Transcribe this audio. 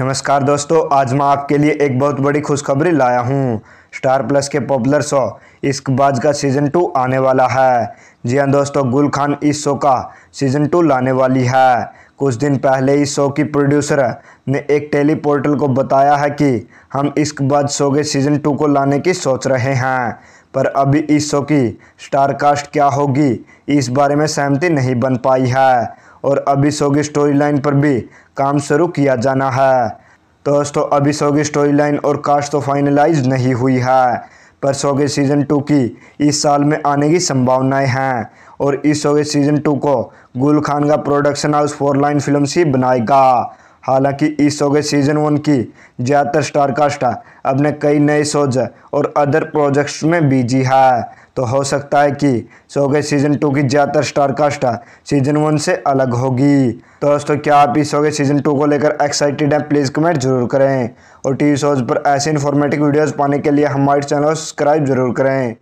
नमस्कार दोस्तों आज मैं आपके लिए एक बहुत बड़ी खुशखबरी लाया हूँ स्टार प्लस के पॉपुलर शो इश्कबाज का सीज़न टू आने वाला है जी हाँ दोस्तों गुल खान इस शो का सीज़न टू लाने वाली है कुछ दिन पहले इस शो की प्रोड्यूसर ने एक टेली पोर्टल को बताया है कि हम इश्कबाज शो के सीज़न टू को लाने की सोच रहे हैं पर अभी इस शो की स्टारकास्ट क्या होगी इस बारे में सहमति नहीं बन पाई है और अभी शो की स्टोरी लाइन पर भी काम शुरू किया जाना है तो दोस्तों अभी शो की स्टोरी लाइन और कास्ट तो फाइनलाइज नहीं हुई है पर शो के सीज़न टू की इस साल में आने की संभावनाएं हैं और इस शो के सीज़न टू को गुल खान का production house four line film ही बनाएगा हालांकि इस हो गई सीजन वन की ज़्यादातर स्टारकास्ट अपने कई नए शोज और अदर प्रोजेक्ट्स में बिजी है तो हो सकता है कि सो गए सीजन टू की ज़्यादातर स्टारकास्ट सीजन वन से अलग होगी तो दोस्तों क्या आप इस हो गए सीजन टू को लेकर एक्साइटेड हैं प्लीज़ कमेंट जरूर करें और टीवी शोज पर ऐसे इन्फॉर्मेटिव वीडियोज़ पाने के लिए हमारे चैनल सब्सक्राइब जरूर करें